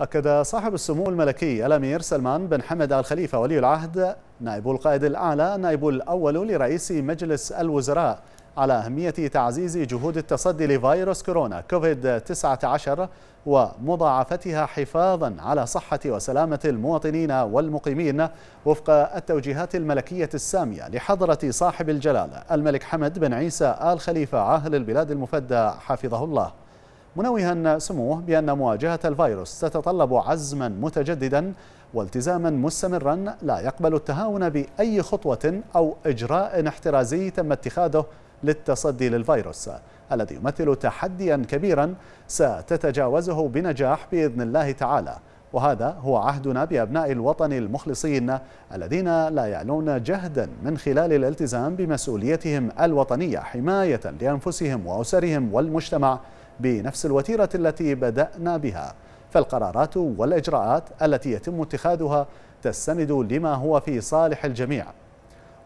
أكد صاحب السمو الملكي الأمير سلمان بن حمد آل خليفة ولي العهد نائب القائد الأعلى النائب الأول لرئيس مجلس الوزراء على أهمية تعزيز جهود التصدي لفيروس كورونا كوفيد 19 ومضاعفتها حفاظا على صحة وسلامة المواطنين والمقيمين وفق التوجيهات الملكية السامية لحضرة صاحب الجلالة الملك حمد بن عيسى آل خليفة عاهل البلاد المفدى حفظه الله منوها سموه بأن مواجهة الفيروس تتطلب عزما متجددا والتزاما مستمرا لا يقبل التهاون بأي خطوة أو إجراء احترازي تم اتخاذه للتصدي للفيروس الذي يمثل تحديا كبيرا ستتجاوزه بنجاح بإذن الله تعالى وهذا هو عهدنا بأبناء الوطن المخلصين الذين لا يعلون جهدا من خلال الالتزام بمسؤوليتهم الوطنية حماية لأنفسهم وأسرهم والمجتمع بنفس الوتيرة التي بدأنا بها فالقرارات والإجراءات التي يتم اتخاذها تستند لما هو في صالح الجميع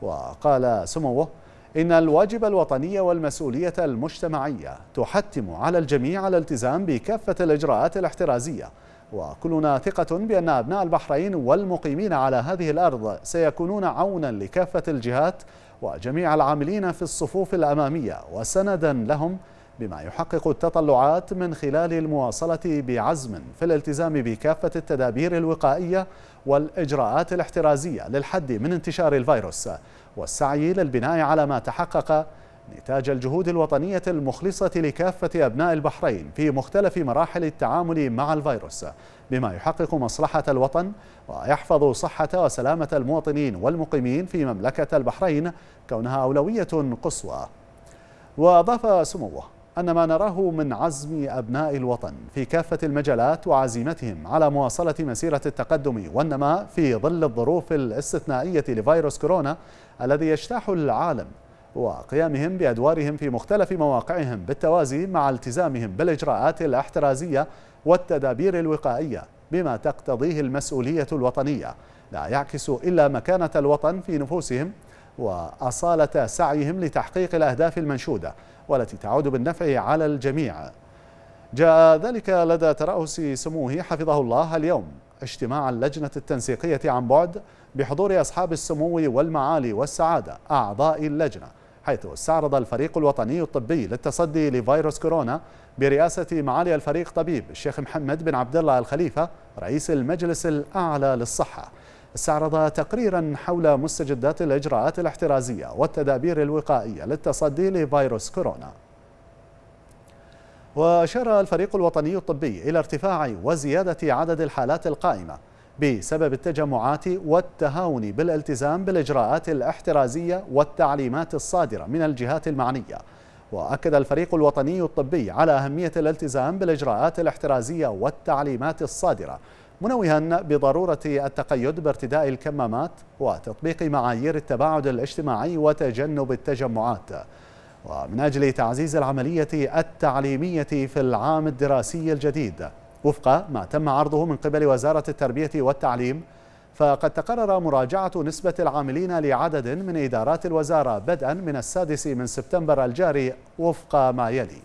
وقال سموه إن الواجب الوطني والمسؤولية المجتمعية تحتم على الجميع الالتزام بكافة الإجراءات الاحترازية وكلنا ثقة بأن أبناء البحرين والمقيمين على هذه الأرض سيكونون عونا لكافة الجهات وجميع العاملين في الصفوف الأمامية وسندا لهم بما يحقق التطلعات من خلال المواصلة بعزم في الالتزام بكافة التدابير الوقائية والإجراءات الاحترازية للحد من انتشار الفيروس والسعي للبناء على ما تحقق نتاج الجهود الوطنية المخلصة لكافة أبناء البحرين في مختلف مراحل التعامل مع الفيروس بما يحقق مصلحة الوطن ويحفظ صحة وسلامة المواطنين والمقيمين في مملكة البحرين كونها أولوية قصوى وأضاف سموه أن ما نراه من عزم أبناء الوطن في كافة المجالات وعزيمتهم على مواصلة مسيرة التقدم والنماء في ظل الظروف الاستثنائية لفيروس كورونا الذي يجتاح العالم وقيامهم بأدوارهم في مختلف مواقعهم بالتوازي مع التزامهم بالإجراءات الاحترازية والتدابير الوقائية بما تقتضيه المسؤولية الوطنية لا يعكس إلا مكانة الوطن في نفوسهم وأصالة سعيهم لتحقيق الأهداف المنشودة والتي تعود بالنفع على الجميع جاء ذلك لدى ترأس سموه حفظه الله اليوم اجتماع اللجنة التنسيقية عن بعد بحضور أصحاب السمو والمعالي والسعادة أعضاء اللجنة حيث استعرض الفريق الوطني الطبي للتصدي لفيروس كورونا برئاسة معالي الفريق طبيب الشيخ محمد بن عبد الله الخليفة رئيس المجلس الأعلى للصحة استعرض تقريرا حول مستجدات الإجراءات الاحترازية والتدابير الوقائية للتصدي لفيروس كورونا وأشار الفريق الوطني الطبي إلى ارتفاع وزيادة عدد الحالات القائمة بسبب التجمعات والتهاون بالالتزام بالإجراءات الاحترازية والتعليمات الصادرة من الجهات المعنية وأكد الفريق الوطني الطبي على أهمية الالتزام بالإجراءات الاحترازية والتعليمات الصادرة منوها بضرورة التقيد بارتداء الكمامات وتطبيق معايير التباعد الاجتماعي وتجنب التجمعات ومن أجل تعزيز العملية التعليمية في العام الدراسي الجديد وفق ما تم عرضه من قبل وزارة التربية والتعليم فقد تقرر مراجعة نسبة العاملين لعدد من إدارات الوزارة بدءا من السادس من سبتمبر الجاري وفق ما يلي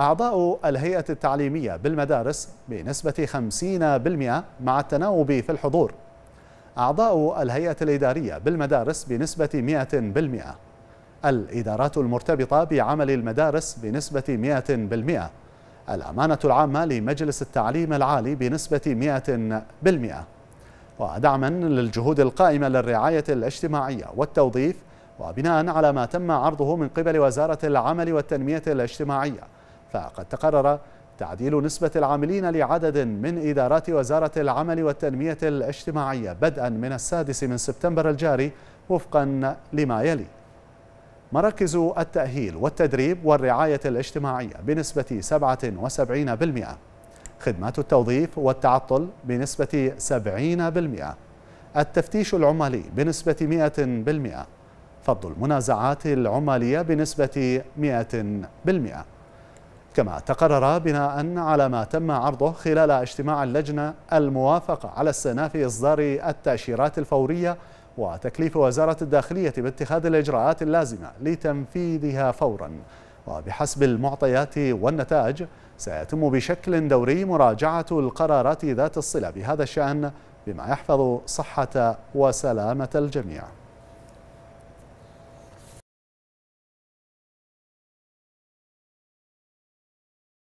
أعضاء الهيئة التعليمية بالمدارس بنسبة 50% مع التناوب في الحضور أعضاء الهيئة الإدارية بالمدارس بنسبة 100% الإدارات المرتبطة بعمل المدارس بنسبة 100% الأمانة العامة لمجلس التعليم العالي بنسبة 100% ودعما للجهود القائمة للرعاية الاجتماعية والتوظيف وبناء على ما تم عرضه من قبل وزارة العمل والتنمية الاجتماعية فقد تقرر تعديل نسبة العاملين لعدد من إدارات وزارة العمل والتنمية الاجتماعية بدءا من السادس من سبتمبر الجاري وفقا لما يلي مراكز التأهيل والتدريب والرعاية الاجتماعية بنسبة 77% خدمات التوظيف والتعطل بنسبة 70% التفتيش العمالي بنسبة 100% فض المنازعات العمالية بنسبة 100% كما تقرر بناء على ما تم عرضه خلال اجتماع اللجنة الموافقة على استئناف إصدار التأشيرات الفورية وتكليف وزارة الداخلية باتخاذ الإجراءات اللازمة لتنفيذها فورا وبحسب المعطيات والنتائج سيتم بشكل دوري مراجعة القرارات ذات الصلة بهذا الشأن بما يحفظ صحة وسلامة الجميع